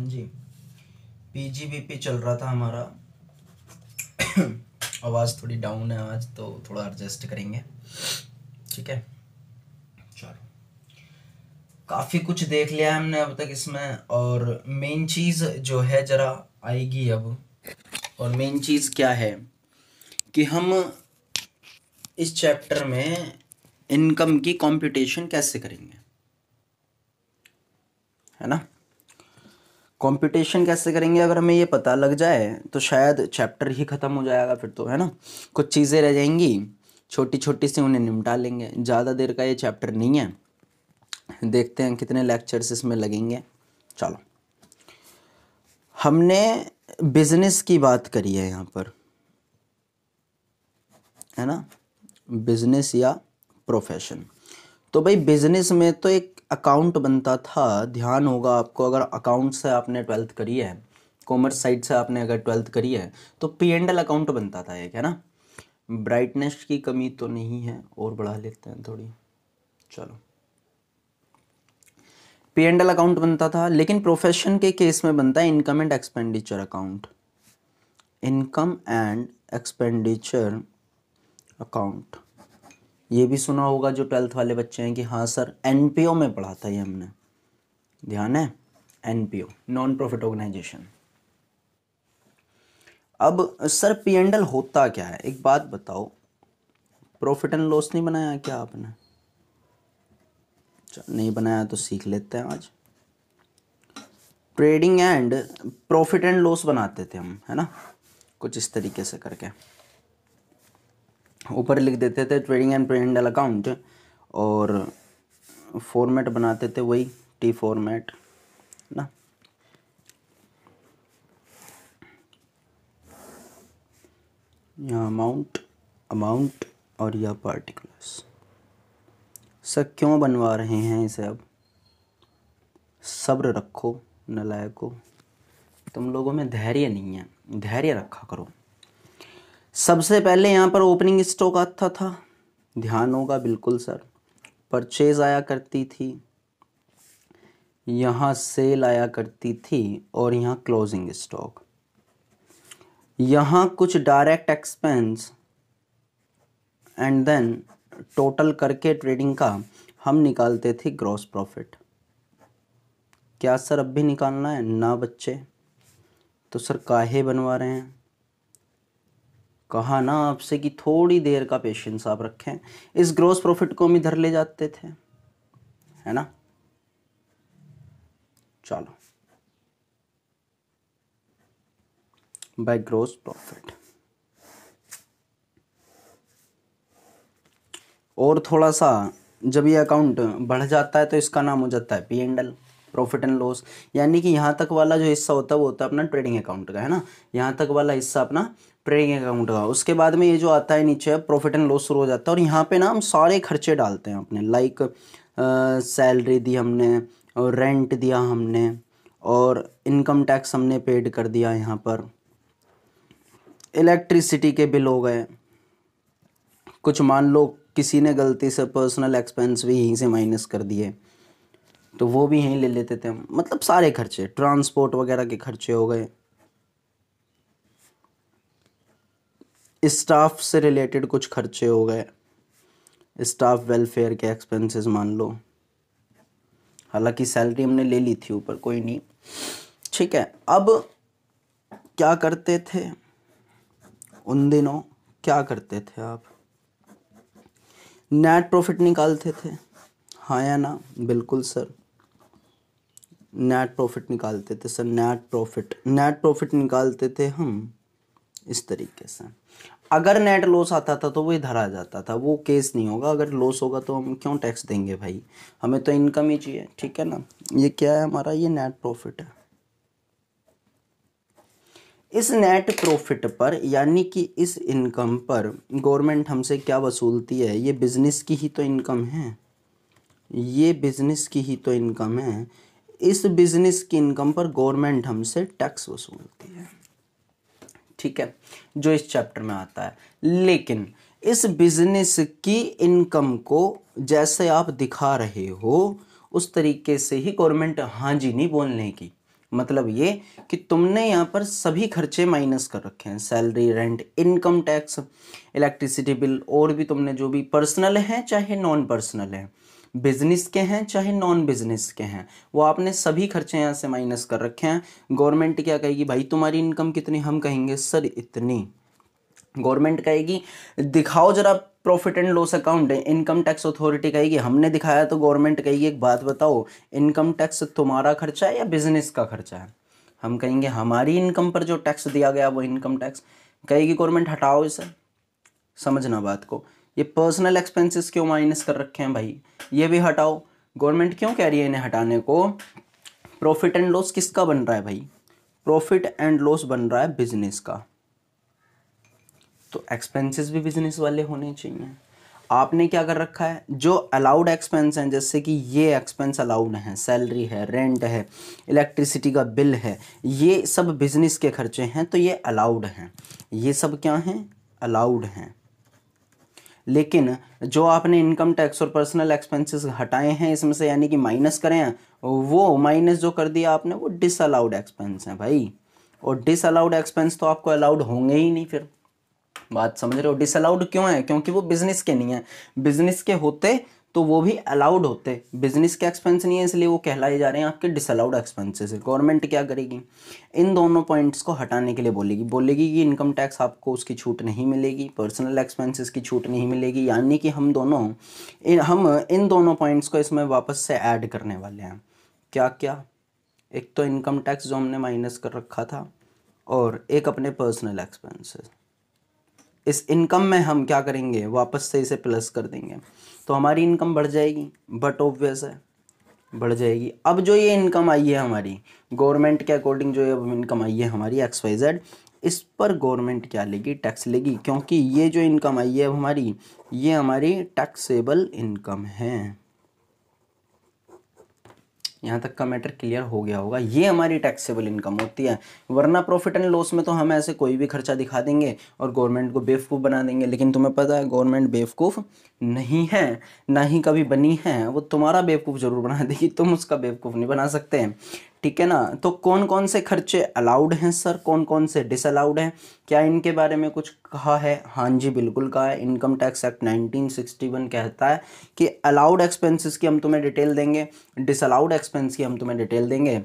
हाँ जी पीजीबीपी चल रहा था हमारा आवाज़ थोड़ी डाउन है आज तो थोड़ा एडजस्ट करेंगे ठीक है चलो काफ़ी कुछ देख लिया है हमने अब तक इसमें और मेन चीज़ जो है ज़रा आएगी अब और मेन चीज़ क्या है कि हम इस चैप्टर में इनकम की कॉम्पिटिशन कैसे करेंगे है ना कंपटीशन कैसे करेंगे अगर हमें ये पता लग जाए तो शायद चैप्टर ही ख़त्म हो जाएगा फिर तो है ना कुछ चीज़ें रह जाएंगी छोटी छोटी सी उन्हें निपटा लेंगे ज़्यादा देर का ये चैप्टर नहीं है देखते हैं कितने लेक्चर्स इसमें लगेंगे चलो हमने बिजनेस की बात करी है यहाँ पर है ना बिजनेस या प्रोफेशन तो भाई बिजनेस में तो एक अकाउंट बनता था ध्यान होगा आपको अगर अकाउंट से आपने ट्वेल्थ करी है कॉमर्स साइड से आपने अगर ट्वेल्थ करी है तो पी एंड एल अकाउंट बनता था एक है ना ब्राइटनेस की कमी तो नहीं है और बढ़ा लेते हैं थोड़ी चलो पी एंड एल अकाउंट बनता था लेकिन प्रोफेशन के केस में बनता है income and expenditure account income and expenditure account ये भी सुना होगा जो ट्वेल्थ वाले बच्चे हैं कि हाँ सर एनपीओ में पढ़ा था ये हमने ध्यान है एन नॉन प्रॉफिट ऑर्गेनाइजेशन अब सर पी एंड एल होता क्या है एक बात बताओ प्रॉफिट एंड लॉस नहीं बनाया क्या आपने चल नहीं बनाया तो सीख लेते हैं आज trading and profit and loss बनाते थे हम है ना कुछ इस तरीके से करके ऊपर लिख देते थे ट्रेडिंग एंड पेंडल अकाउंट और फॉर्मेट बनाते थे वही टी फॉर्मेट ना यहाँ अमाउंट अमाउंट और यह पार्टिकुलर्स सर क्यों बनवा रहे हैं इसे अब सब्र रखो नलायक तुम लोगों में धैर्य नहीं है धैर्य रखा करो सबसे पहले यहाँ पर ओपनिंग स्टॉक आता था ध्यान होगा बिल्कुल सर परचेज आया करती थी यहाँ सेल आया करती थी और यहाँ क्लोजिंग स्टॉक यहाँ कुछ direct expense and then total करके ट्रेडिंग का हम निकालते थे ग्रॉस प्रॉफिट क्या सर अब भी निकालना है ना बच्चे तो सर काहे बनवा रहे हैं कहा ना आपसे कि थोड़ी देर का पेशेंस आप रखें इस ग्रॉस प्रॉफिट को हम इधर ले जाते थे है ना चलो बाय ग्रॉस प्रॉफिट और थोड़ा सा जब ये अकाउंट बढ़ जाता है तो इसका नाम हो जाता है P and L profit and loss यानी कि यहाँ तक वाला जो हिस्सा होता है वो होता है अपना ट्रेडिंग अकाउंट का है ना यहाँ तक वाला हिस्सा अपना ट्रेडिंग अकाउंट का उसके बाद में ये जो आता है नीचे प्रॉफिट एंड लॉस शुरू हो जाता है और यहाँ पे ना हम सारे खर्चे डालते हैं अपने लाइक सैलरी दी हमने और रेंट दिया हमने और इनकम टैक्स हमने पेड कर दिया यहाँ पर इलेक्ट्रिसिटी के बिल हो गए कुछ मान लो किसी ने गलती से पर्सनल एक्सपेंस भी यहीं से माइनस कर दिए तो वो भी यहीं ले लेते थे हम मतलब सारे खर्चे ट्रांसपोर्ट वगैरह के खर्चे हो गए स्टाफ से रिलेटेड कुछ खर्चे हो गए स्टाफ वेलफेयर के एक्सपेंसेस मान लो हालांकि सैलरी हमने ले ली थी ऊपर कोई नहीं ठीक है अब क्या करते थे उन दिनों क्या करते थे आप नेट प्रॉफिट निकालते थे हाँ या ना बिल्कुल सर नेट प्रॉफिट निकालते थे sir net profit net profit निकालते थे हम इस तरीके से अगर नेट लॉस आता था तो वो इधर आ जाता था वो केस नहीं होगा अगर लॉस होगा तो हम क्यों टैक्स देंगे भाई हमें तो इनकम ही चाहिए ठीक है ना ये क्या है हमारा ये नेट प्रॉफिट है इस नेट प्रॉफिट पर यानी कि इस इनकम पर गवर्नमेंट हमसे क्या वसूलती है ये बिज़नेस की ही तो इनकम है ये बिज़नेस की ही तो इनकम है इस बिजनेस की इनकम पर गवर्नमेंट हमसे टैक्स वसूलती है ठीक है जो इस चैप्टर में आता है लेकिन इस बिजनेस की इनकम को जैसे आप दिखा रहे हो उस तरीके से ही गवर्नमेंट हाँ जी नहीं बोलने की मतलब ये कि तुमने यहाँ पर सभी खर्चे माइनस कर रखे हैं salary rent income tax electricity bill और भी तुमने जो भी पर्सनल हैं चाहे नॉन पर्सनल हैं बिजनेस के हैं चाहे नॉन बिजनेस के हैं वो आपने सभी खर्चे यहाँ से माइनस कर रखे हैं गवर्नमेंट क्या कहेगी भाई तुम्हारी इनकम कितनी हम कहेंगे सर इतनी गवर्नमेंट कहेगी दिखाओ जरा profit and loss account income tax authority कहेगी हमने दिखाया तो गवर्नमेंट कहेगी एक बात बताओ इनकम टैक्स तुम्हारा खर्चा है या बिजनेस का खर्चा है हम कहेंगे हमारी इनकम पर जो टैक्स दिया गया वो इनकम टैक्स कहेगी गवर्नमेंट हटाओ इसे समझना बात को ये पर्सनल एक्सपेंसेस क्यों माइनस कर रखे हैं भाई ये भी हटाओ गवर्नमेंट क्यों कह रही है इन्हें हटाने को प्रॉफिट एंड लॉस किसका बन रहा है भाई प्रॉफिट एंड लॉस बन रहा है बिजनेस का तो एक्सपेंसेस भी बिजनेस वाले होने चाहिए आपने क्या कर रखा है जो अलाउड एक्सपेंस हैं जैसे कि ये एक्सपेंस अलाउड हैं सैलरी है रेंट है इलेक्ट्रिसिटी का बिल है ये सब बिजनेस के खर्चे हैं तो ये अलाउड हैं ये सब क्या हैं अलाउड हैं लेकिन जो आपने इनकम टैक्स और पर्सनल एक्सपेंसेस हटाए हैं इसमें से यानी कि माइनस करें हैं वो माइनस जो कर दिया आपने वो डिसअलाउड एक्सपेंस हैं भाई और डिसअलाउड एक्सपेंस तो आपको अलाउड होंगे ही नहीं फिर बात समझ रहे हो डिसअलाउड क्यों है क्योंकि वो बिजनेस के नहीं है बिजनेस के होते तो वो भी अलाउड होते बिजनेस के एक्सपेंस नहीं है इसलिए वो कहलाए जा रहे हैं आपके डिसअलाउड एक्सपेंसेस गवर्नमेंट क्या करेगी इन दोनों पॉइंट्स को हटाने के लिए बोलेगी बोलेगी कि इनकम टैक्स आपको उसकी छूट नहीं मिलेगी पर्सनल एक्सपेंसेस की छूट नहीं मिलेगी यानी कि हम दोनों इन हम इन दोनों पॉइंट्स को इसमें वापस से ऐड करने वाले हैं क्या क्या एक तो इनकम टैक्स जो हमने माइनस कर रखा था और एक अपने पर्सनल एक्सपेंसेस इस इनकम में हम क्या करेंगे वापस से इसे प्लस कर देंगे तो हमारी इनकम बढ़ जाएगी बट ऑब्वियस है बढ़ जाएगी अब जो ये इनकम आई है हमारी गवर्नमेंट के अकॉर्डिंग जो ये इनकम आई है हमारी एक्स वाई जेड इस पर गवर्नमेंट क्या लेगी टैक्स लेगी क्योंकि ये जो इनकम आई है हमारी ये हमारी टैक्सेबल इनकम है यहाँ तक का मैटर क्लियर हो गया होगा ये हमारी टैक्सेबल इनकम होती है वरना प्रॉफिट एंड लॉस में तो हम ऐसे कोई भी खर्चा दिखा देंगे और गवर्नमेंट को बेवकूफ़ बना देंगे लेकिन तुम्हें पता है गवर्नमेंट बेवकूफ़ नहीं है ना ही कभी बनी है वो तुम्हारा बेवकूफ़ ज़रूर बना देगी तुम उसका बेवकूफ़ नहीं बना सकते ठीक है ना तो कौन कौन से खर्चे अलाउड हैं सर कौन कौन से डिसअलाउड हैं क्या इनके बारे में कुछ कहा है हाँ जी बिल्कुल कहा है इनकम टैक्स एक्ट 1961 कहता है कि अलाउड एक्सपेंसेस की हम तुम्हें डिटेल देंगे डिसअलाउड एक्सपेंस की हम तुम्हें डिटेल देंगे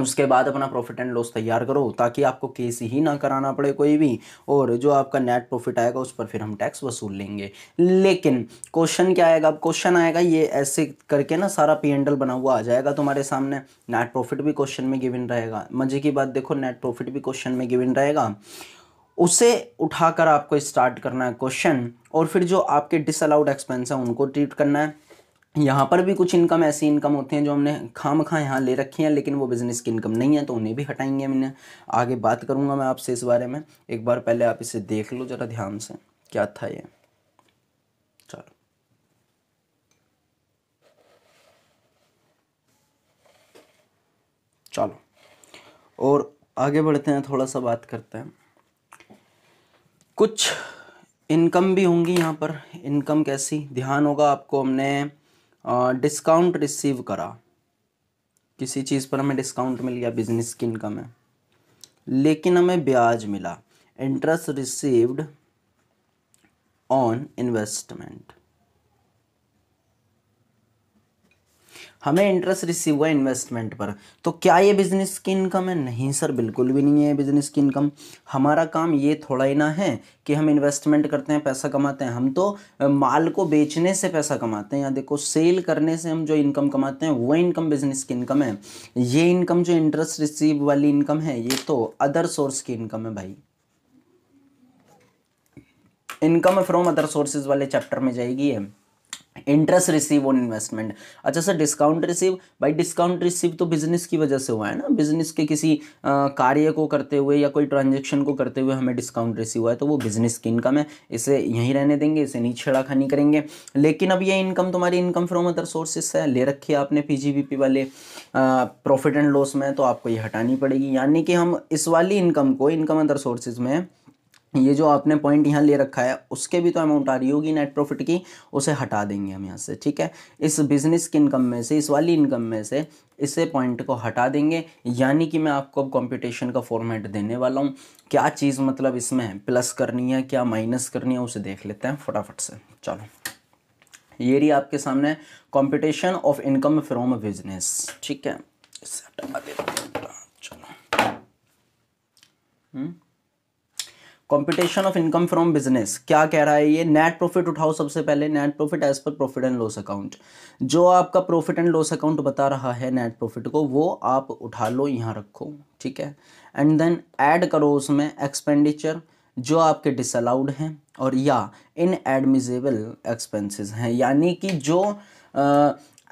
उसके बाद अपना प्रॉफिट एंड लॉस तैयार करो ताकि आपको केस ही ना कराना पड़े कोई भी और जो आपका नेट प्रॉफिट आएगा उस पर फिर हम टैक्स वसूल लेंगे लेकिन क्वेश्चन क्या आएगा अब क्वेश्चन आएगा ये ऐसे करके ना सारा पी एंडल बना हुआ आ जाएगा तुम्हारे सामने नेट प्रॉफिट भी क्वेश्चन में गिविन रहेगा मजे की बात देखो नेट प्रॉफिट भी क्वेश्चन में गिविन रहेगा उसे उठाकर आपको स्टार्ट करना है क्वेश्चन और फिर जो आपके डिसअलाउड एक्सपेंस हैं उनको ट्रीट करना है यहाँ पर भी कुछ इनकम ऐसी इनकम होते हैं जो हमने खाम खा यहाँ ले रखी हैं लेकिन वो बिज़नेस की इनकम नहीं है तो उन्हें भी हटाएंगे मैंने आगे बात करूँगा मैं आपसे इस बारे में एक बार पहले आप इसे देख लो ज़रा ध्यान से क्या था ये चलो चलो और आगे बढ़ते हैं थोड़ा सा बात करते हैं कुछ इनकम भी होंगी यहाँ पर इनकम कैसी ध्यान होगा आपको हमने डिस्काउंट रिसीव करा किसी चीज़ पर हमें डिस्काउंट मिल गया बिजनेस की इनकम है लेकिन हमें ब्याज मिला इंटरेस्ट रिसीव्ड ऑन इन्वेस्टमेंट हमें इंटरेस्ट रिसीव हुआ इन्वेस्टमेंट पर तो क्या ये बिजनेस की इनकम है नहीं सर बिल्कुल भी नहीं है बिजनेस की इनकम हमारा काम ये थोड़ा ही ना है कि हम इन्वेस्टमेंट करते हैं पैसा कमाते हैं हम तो माल को बेचने से पैसा कमाते हैं या देखो सेल करने से हम जो इनकम कमाते हैं वो इनकम बिजनेस की इनकम है ये इनकम जो इंटरेस्ट रिसीव वाली इनकम है ये तो अदर सोर्स की इनकम है भाई इनकम फ्रॉम अदर सोर्सेज वाले चैप्टर में जाएगी है इंटरेस्ट रिसीव ऑन इन्वेस्टमेंट अच्छा सर डिस्काउंट रिसीव भाई डिस्काउंट रिसीव तो बिजनेस की वजह से हुआ है ना बिजनेस के किसी कार्य को करते हुए या कोई ट्रांजेक्शन को करते हुए हमें डिस्काउंट रिसीव हुआ है तो वो बिजनेस की इनकम है इसे यहीं रहने देंगे इसे नहीं खानी करेंगे लेकिन अब ये इनकम तुम्हारी इनकम फ्रॉम अदर सोर्सेस है ले रखी है आपने पी वाले प्रॉफिट एंड लॉस में तो आपको ये हटानी पड़ेगी यानी कि हम इस वाली इनकम को इनकम अदर सोर्सेज में ये जो आपने पॉइंट यहाँ ले रखा है उसके भी तो अमाउंट आ रही होगी नेट प्रॉफिट की उसे हटा देंगे हम यहाँ से ठीक है इस बिजनेस की इनकम में से इस वाली इनकम में से इसे पॉइंट को हटा देंगे यानी कि मैं आपको अब कॉम्पिटिशन का फॉर्मेट देने वाला हूँ क्या चीज़ मतलब इसमें है प्लस करनी है क्या माइनस करनी है उसे देख लेते हैं फटाफट से चलो ये रही आपके सामने competition of income from business ठीक है चलो hmm? Competition of income from business क्या कह रहा है ये नेट प्रॉफिट उठाओ सबसे पहले net profit as per profit and loss account जो आपका प्रॉफिट एंड लॉस अकाउंट बता रहा है नेट प्रॉफिट को वो आप उठा लो यहाँ रखो ठीक है एंड देन ऐड करो उसमें एक्सपेंडिचर जो आपके डिसअलाउड हैं और या इन एडमिजेबल एक्सपेंसेस हैं यानी कि जो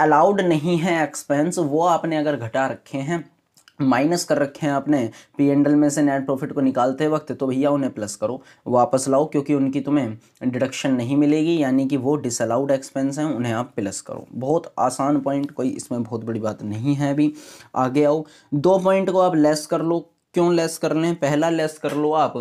अलाउड नहीं है एक्सपेंस वो आपने अगर घटा रखे हैं माइनस कर रखे हैं आपने पी एंडल में से नेट प्रॉफिट को निकालते वक्त तो भैया उन्हें प्लस करो वापस लाओ क्योंकि उनकी तुम्हें डिडक्शन नहीं मिलेगी यानी कि वो डिसअलाउड एक्सपेंस हैं उन्हें आप प्लस करो बहुत आसान पॉइंट कोई इसमें बहुत बड़ी बात नहीं है अभी आगे आओ दो पॉइंट को आप लेस कर लो क्यों लेस कर लें पहला लेस कर लो आप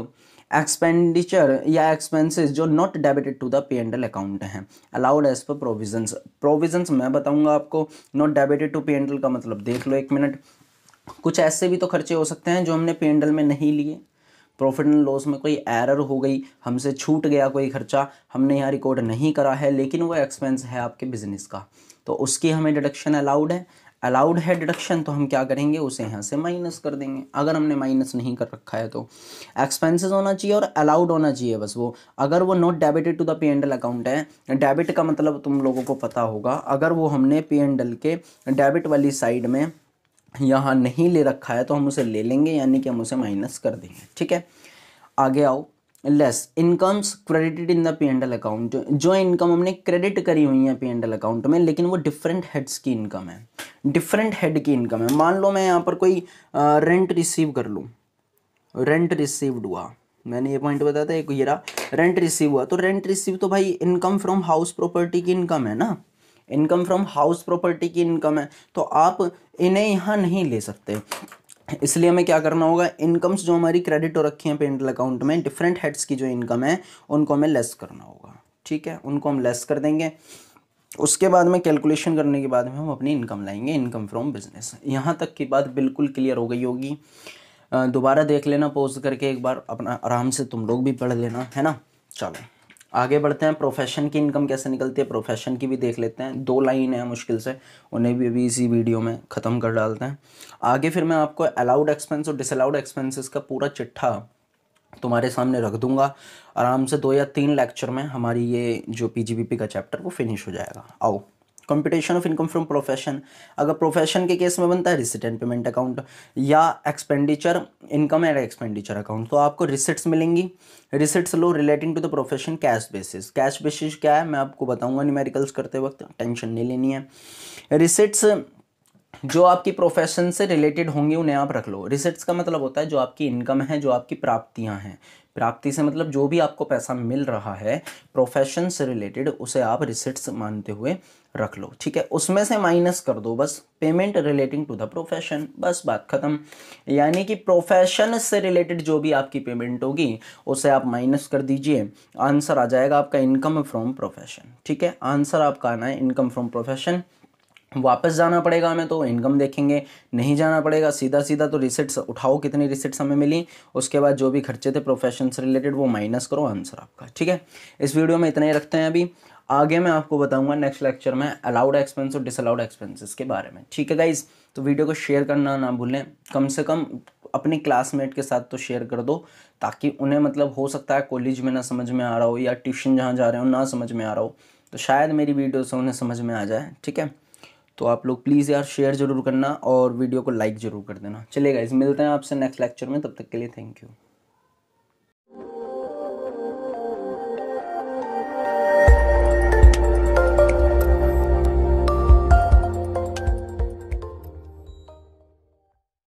एक्सपेंडिचर या एक्सपेंसेस जो not debited to the P and L account हैं allowed as per provisions provisions मैं बताऊंगा आपको नॉट डेबिटेड टू पे एंडल का मतलब देख लो एक मिनट कुछ ऐसे भी तो खर्चे हो सकते हैं जो हमने पेंडल में नहीं लिए प्रॉफिट एंड लॉस में कोई एरर हो गई हमसे छूट गया कोई खर्चा हमने यहाँ रिकॉर्ड नहीं करा है लेकिन वो एक्सपेंस है आपके बिजनेस का तो उसकी हमें डिडक्शन अलाउड है अलाउड है डिडक्शन तो हम क्या करेंगे उसे यहाँ से माइनस कर देंगे अगर हमने माइनस नहीं कर रखा है तो एक्सपेंसेस होना चाहिए और अलाउड होना चाहिए बस वो अगर वो not debited to the P and L account है डेबिट का मतलब तुम लोगों को पता होगा अगर वो हमने पी एंड एल के डेबिट वाली साइड में यहाँ नहीं ले रखा है तो हम उसे ले लेंगे यानी कि हम उसे माइनस कर देंगे ठीक है आगे आओ less incomes credited in the P and L account जो इनकम हमने क्रेडिट करी हुई है पी एंड एल अकाउंट में लेकिन वो डिफरेंट हेड्स की इनकम है डिफरेंट हेड की इनकम है मान लो मैं यहाँ पर कोई रेंट रिसीव कर लूँ रेंट रिसीव्ड हुआ मैंने ये पॉइंट बताया था एक ये रेंट रिसीव हुआ तो रेंट रिसीव तो भाई इनकम फ्रॉम हाउस प्रॉपर्टी की इनकम है ना इनकम फ्रॉम हाउस प्रॉपर्टी की इनकम है तो आप इन्हें यहाँ नहीं ले सकते इसलिए हमें क्या करना होगा इनकम्स जो हमारी क्रेडिट हो रखी हैं पेंटल अकाउंट में डिफरेंट हेड्स की जो इनकम है उनको हमें लेस करना होगा ठीक है उनको हम लेस कर देंगे उसके बाद में कैलकुलेशन करने के बाद में हम अपनी इनकम लाएंगे इनकम फ्रॉम बिजनेस यहाँ तक की बात बिल्कुल क्लियर हो गई होगी दोबारा देख लेना पोज करके एक बार अपना आराम से तुम लोग भी पढ़ लेना है ना चलो आगे बढ़ते हैं प्रोफेशन की इनकम कैसे निकलती है प्रोफेशन की भी देख लेते हैं दो लाइन है मुश्किल से उन्हें भी अभी इसी वीडियो में ख़त्म कर डालते हैं आगे फिर मैं आपको अलाउड एक्सपेंस और डिसअलाउड एक्सपेंसेस का पूरा चिट्ठा तुम्हारे सामने रख दूंगा आराम से दो या तीन लेक्चर में हमारी ये जो पी का चैप्टर वो फिनिश हो जाएगा आओ computation of income from profession अगर प्रोफेशन के केस में बनता है रिसिट एंड पेमेंट अकाउंट या expenditure income and expenditure account तो आपको रिसिट्स मिलेंगी रिसिट्स लो relating to the profession cash basis cash basis क्या है मैं आपको बताऊंगा न्यूमेरिकल्स करते वक्त टेंशन नहीं लेनी है रिसिट्स जो आपकी प्रोफेशन से रिलेटेड होंगी उन्हें आप रख लो रिसिट्स का मतलब होता है जो आपकी इनकम है जो आपकी प्राप्तियां हैं प्राप्ति से मतलब जो भी आपको पैसा मिल रहा है प्रोफेशन से रिलेटेड उसे आप रिसिट्स मानते हुए रख लो ठीक है उसमें से माइनस कर दो बस payment relating to the profession बस बात खत्म यानी कि प्रोफेशन से रिलेटेड जो भी आपकी पेमेंट होगी उसे आप माइनस कर दीजिए आंसर आ जाएगा आपका इनकम फ्रॉम प्रोफेशन ठीक है आंसर आपका आना है इनकम फ्रॉम प्रोफेशन वापस जाना पड़ेगा हमें तो इनकम देखेंगे नहीं जाना पड़ेगा सीधा सीधा तो रिसिट्स उठाओ कितनी रिसिट्स हमें मिली उसके बाद जो भी खर्चे थे प्रोफेशन से रिलेटेड वो माइनस करो आंसर आपका ठीक है इस वीडियो में इतना ही रखते हैं अभी आगे मैं आपको बताऊंगा नेक्स्ट लेक्चर में अलाउड एक्सपेंस और डिसअलाउड एक्सपेंसिस के बारे में ठीक है गाइज तो वीडियो को शेयर करना ना भूलें कम से कम अपने क्लासमेट के साथ तो शेयर कर दो ताकि उन्हें मतलब हो सकता है कॉलेज में ना समझ में आ रहा हो या ट्यूशन जहाँ जा रहे हो ना समझ में आ रहा हो तो शायद मेरी वीडियो से उन्हें समझ में आ जाए ठीक है तो आप लोग प्लीज़ यार शेयर ज़रूर करना और वीडियो को लाइक ज़रूर कर देना चलेगा इस मिलते हैं आपसे नेक्स्ट लेक्चर में तब तक के लिए थैंक यू